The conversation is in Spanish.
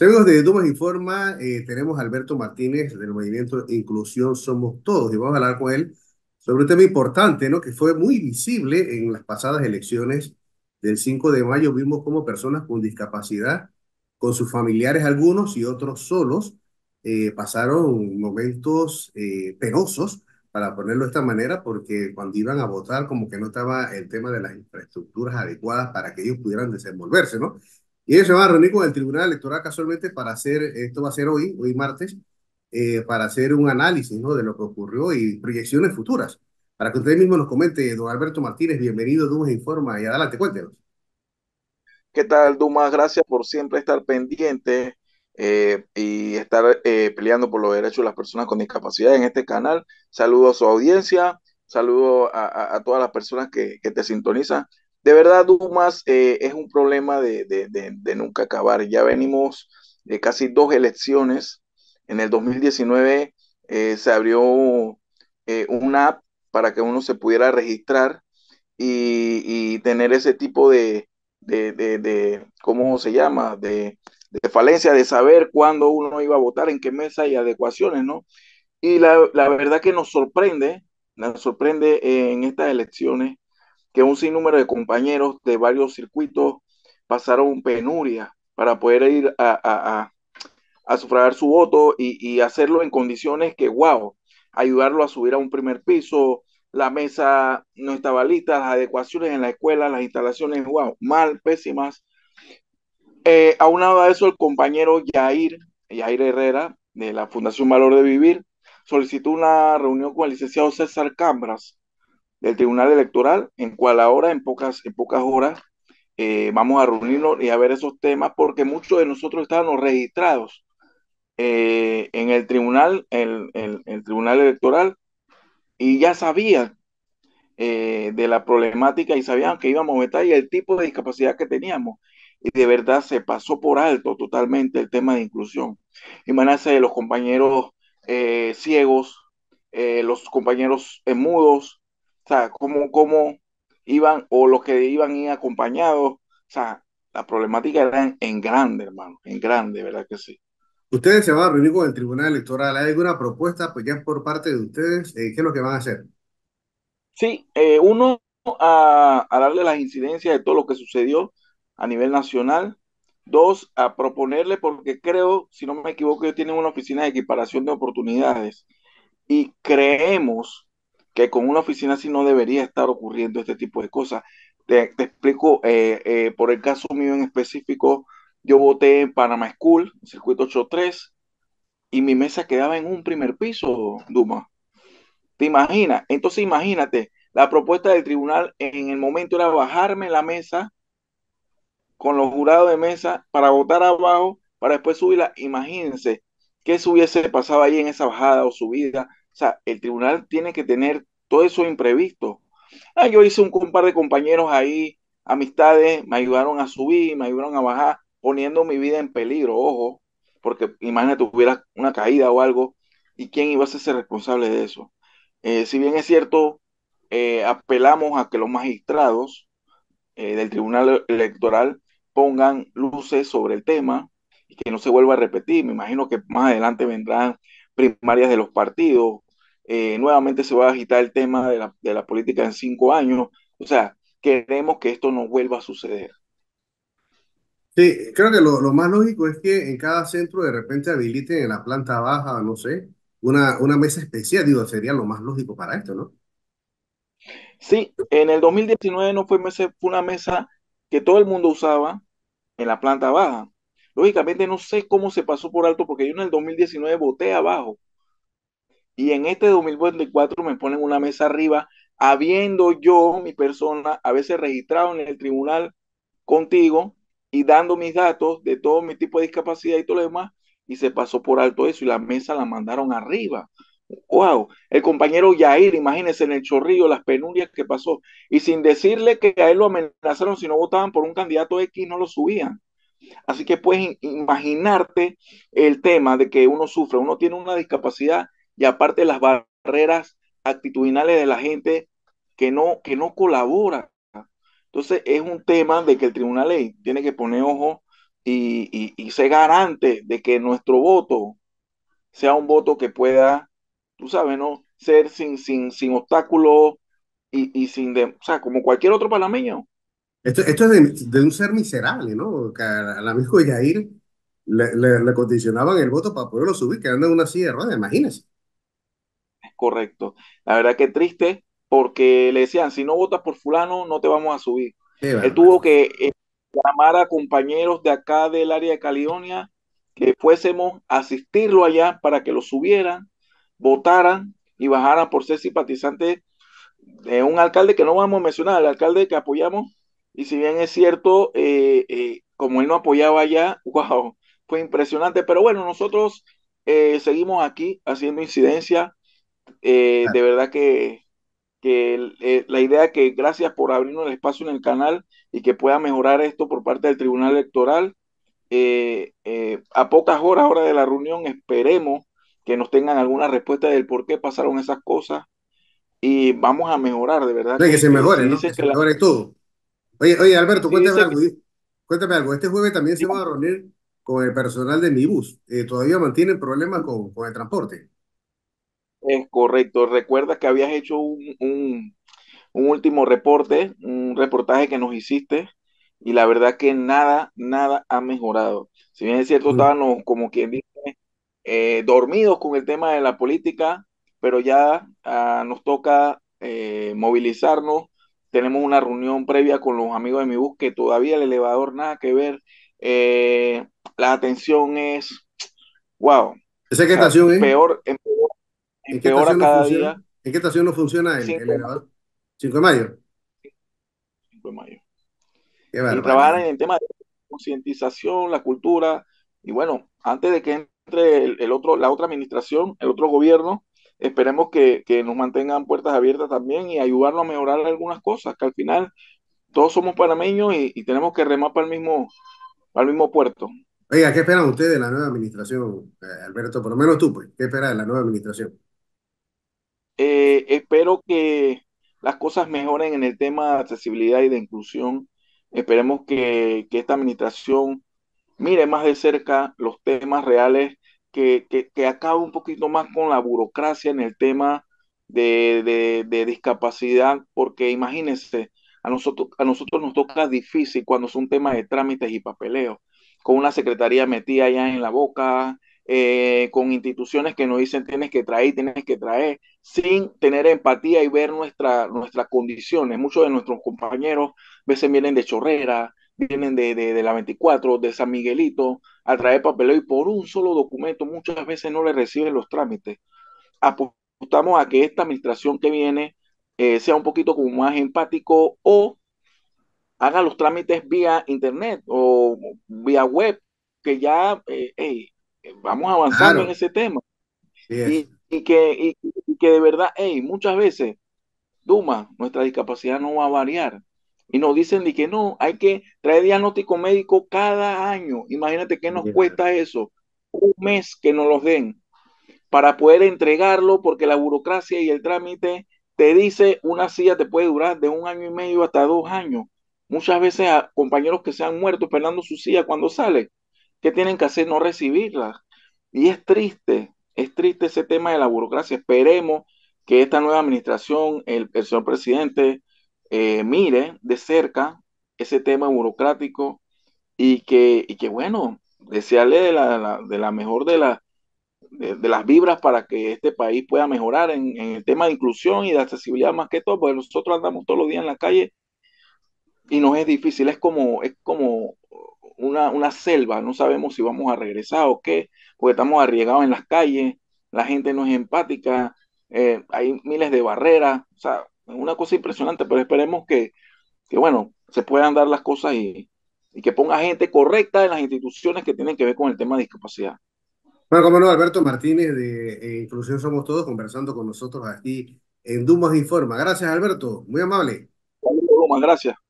Saludos de Dumas Informa, eh, tenemos a Alberto Martínez del movimiento Inclusión Somos Todos y vamos a hablar con él sobre un tema importante, ¿no? Que fue muy visible en las pasadas elecciones del 5 de mayo. Vimos cómo personas con discapacidad, con sus familiares algunos y otros solos, eh, pasaron momentos eh, penosos, para ponerlo de esta manera, porque cuando iban a votar como que no estaba el tema de las infraestructuras adecuadas para que ellos pudieran desenvolverse, ¿no? Y ellos se van a reunir con el Tribunal Electoral casualmente para hacer, esto va a ser hoy, hoy martes, eh, para hacer un análisis ¿no? de lo que ocurrió y proyecciones futuras. Para que usted mismo nos comente, don Alberto Martínez, bienvenido, Dumas Informa, y adelante, cuéntenos. ¿Qué tal, Dumas? Gracias por siempre estar pendiente eh, y estar eh, peleando por los derechos de las personas con discapacidad en este canal. Saludo a su audiencia, saludo a, todas las personas que, que te sintonizan de verdad, Dumas, eh, es un problema de, nunca acabar. Ya venimos de casi dos elecciones. En el 2019 eh, se abrió un eh, una app para que uno se pudiera registrar y, tener ese tipo de, ¿cómo se llama? De, falencia de saber cuándo uno iba a votar, en qué mesa y adecuaciones, ¿no? Y la verdad que nos sorprende, nos sorprende en estas elecciones que un sinnúmero de compañeros de varios circuitos pasaron penuria para poder ir a, sufragar su voto y, hacerlo en condiciones que, wow, ayudarlo a subir a un primer piso, la mesa no estaba lista, las adecuaciones en la escuela, las instalaciones, wow, mal, pésimas. Eh, aunado a eso, el compañero Yair, Yair Herrera, de la Fundación Valor de Vivir, solicitó una reunión con el licenciado César Cambras, del Tribunal Electoral, en cual ahora en pocas, en pocas horas eh, vamos a reunirnos y a ver esos temas, porque muchos de nosotros estábamos registrados eh, en el Tribunal, el, el, Tribunal Electoral, y ya sabían eh, de la problemática y sabían que íbamos a meter y el tipo de discapacidad que teníamos. Y de verdad se pasó por alto totalmente el tema de inclusión. de los compañeros ciegos, los compañeros mudos, o sea, cómo, iban o los que iban ir acompañados. O sea, la problemática era en, grande, hermano, en grande, ¿verdad que sí? Ustedes se van a reunir con el Tribunal Electoral. ¿Hay alguna propuesta pues ya por parte de ustedes? Eh, ¿Qué es lo que van a hacer? Sí, eh, uno a, a darle las incidencias de todo lo que sucedió a nivel nacional. Dos, a proponerle, porque creo, si no me equivoco, ellos tienen una oficina de equiparación de oportunidades. Y creemos que con una oficina así no debería estar ocurriendo este tipo de cosas. Te, explico, eh, eh, por el caso mío en específico, yo voté en Panama School, circuito 83, y mi mesa quedaba en un primer piso, Duma. ¿Te imaginas? Entonces imagínate, la propuesta del tribunal en el momento era bajarme la mesa con los jurados de mesa para votar abajo, para después subirla. Imagínense qué se hubiese pasado ahí en esa bajada o subida o sea, el tribunal tiene que tener todo eso imprevisto. Ah, yo hice un, par de compañeros ahí, amistades, me ayudaron a subir, me ayudaron a bajar, poniendo mi vida en peligro, ojo, porque imagínate, tuviera una caída o algo, ¿y quién iba a ser responsable de eso? Eh, si bien es cierto, eh, apelamos a que los magistrados eh, del Tribunal Electoral pongan luces sobre el tema y que no se vuelva a repetir. Me imagino que más adelante vendrán primarias de los partidos, eh, nuevamente se va a agitar el tema de la, política en cinco años. O sea, queremos que esto no vuelva a suceder. Sí, creo que lo, más lógico es que en cada centro de repente habiliten en la planta baja, no sé, una, una mesa especial, digo, sería lo más lógico para esto, ¿no? Sí, en el 2019 no fue, fue una mesa que todo el mundo usaba en la planta baja. Lógicamente no sé cómo se pasó por alto porque yo en el 2019 voté abajo y en este 2024 me ponen una mesa arriba, habiendo yo, mi persona, a veces registrado en el tribunal contigo y dando mis datos de todo mi tipo de discapacidad y todo lo demás, y se pasó por alto eso y la mesa la mandaron arriba. Wow, el compañero Yair, imagínense en el chorrillo las penurias que pasó, y sin decirle que a él lo amenazaron si no votaban por un candidato X, no lo subían. Así que puedes imaginarte el tema de que uno sufre, uno tiene una discapacidad y aparte las barreras actitudinales de la gente que no, que no colabora. Entonces es un tema de que el Tribunal Ley tiene que poner ojo y, y, ser garante de que nuestro voto sea un voto que pueda, tú sabes, ¿no? Ser sin, sin, sin obstáculos y, sin, de, o sea, como cualquier otro panameño. Esto, esto es de, un ser miserable, ¿no? al amigo Yair le, le, condicionaban el voto para poderlo subir, que en una silla de ruedas, imagínense correcto. La verdad que triste porque le decían, si no votas por fulano, no te vamos a subir. Él tuvo que eh, llamar a compañeros de acá del área de Caledonia que fuésemos a asistirlo allá para que lo subieran, votaran y bajaran por ser simpatizantes de un alcalde que no vamos a mencionar, el alcalde que apoyamos. Y si bien es cierto, eh, eh, como él no apoyaba allá, wow, fue impresionante. Pero bueno, nosotros seguimos aquí haciendo incidencia, eh, ah. de verdad que, que eh, la idea que gracias por abrirnos el espacio en el canal y que pueda mejorar esto por parte del Tribunal Electoral. Eh, a pocas horas hora de la reunión esperemos que nos tengan alguna respuesta del por qué pasaron esas cosas y vamos a mejorar, de verdad. que, se mejore, ¿no? Que todo. Oye, oye Alberto, cuéntame algo. Cuéntame algo. Este jueves también se va a reunir con el personal de mi bus. todavía mantienen problemas con el transporte. Es correcto. Recuerda que habías hecho un, último reporte, un reportaje que nos hiciste, y la verdad que nada, nada ha mejorado. Si bien es cierto, mm. estábamos como quien dice, eh, dormidos con el tema de la política, pero ya ah, nos toca eh, movilizarnos. Tenemos una reunión previa con los amigos de mi bus que todavía el elevador nada que ver. Eh, la atención es, wow. ¿Esa qué estación Peor, ¿En qué estación cada no funciona, ¿En qué estación no funciona el, elevador? 5 de mayo. 5 de mayo. trabajar en el tema de concientización, la cultura, y bueno, antes de que entre el, otro, la otra administración, el otro gobierno, esperemos que, nos mantengan puertas abiertas también y ayudarnos a mejorar algunas cosas, que al final todos somos panameños y, tenemos que remar para el mismo, mismo puerto. Oiga, ¿qué esperan ustedes de la nueva administración, eh, Alberto? Por lo menos tú, pues, ¿qué espera de la nueva administración? Eh, espero que las cosas mejoren en el tema de accesibilidad y de inclusión. Esperemos que, esta administración mire más de cerca los temas reales, que, que, que, acabe un poquito más con la burocracia en el tema de, discapacidad, porque imagínense, a nosotros, a nosotros nos toca difícil cuando es un tema de trámites y papeleo, con una secretaría metida allá en la boca, eh, con instituciones que nos dicen tienes que traer, tienes que traer, sin tener empatía y ver nuestra, nuestras condiciones. Muchos de nuestros compañeros a veces vienen de Chorrera, vienen de, la 24, de San Miguelito, a traer papeleo y por un solo documento muchas veces no le reciben los trámites. Apostamos a que esta administración que viene eh, sea un poquito como más empático o haga los trámites vía internet o vía web, que ya, eh, eh, vamos avanzando en ese tema. Y, que, de verdad, muchas veces, Duma, nuestra discapacidad no va a variar. Y nos dicen de que no, hay que traer diagnóstico médico cada año. Imagínate qué nos cuesta eso. Un mes que nos los den para poder entregarlo porque la burocracia y el trámite te dice una silla te puede durar de un año y medio hasta dos años. Muchas veces a compañeros que se han muerto esperando su silla cuando sale ¿Qué tienen que hacer? No recibirlas. Y es triste, es triste ese tema de la burocracia. Esperemos que esta nueva administración, el, señor presidente, eh, mire de cerca ese tema burocrático y que, y que bueno, desearle de la, de la mejor de, la, de, las vibras para que este país pueda mejorar en, el tema de inclusión y de accesibilidad más que todo, porque nosotros andamos todos los días en la calle y nos es difícil, es como, es como una, selva, no sabemos si vamos a regresar o qué, porque estamos arriesgados en las calles, la gente no es empática, eh, hay miles de barreras, o sea, es una cosa impresionante, pero esperemos que, que bueno, se puedan dar las cosas y, que ponga gente correcta en las instituciones que tienen que ver con el tema de discapacidad. Bueno, como no, Alberto Martínez de eh, Inclusión Somos Todos conversando con nosotros aquí en Dumas Informa. Gracias, Alberto. Muy amable. gracias.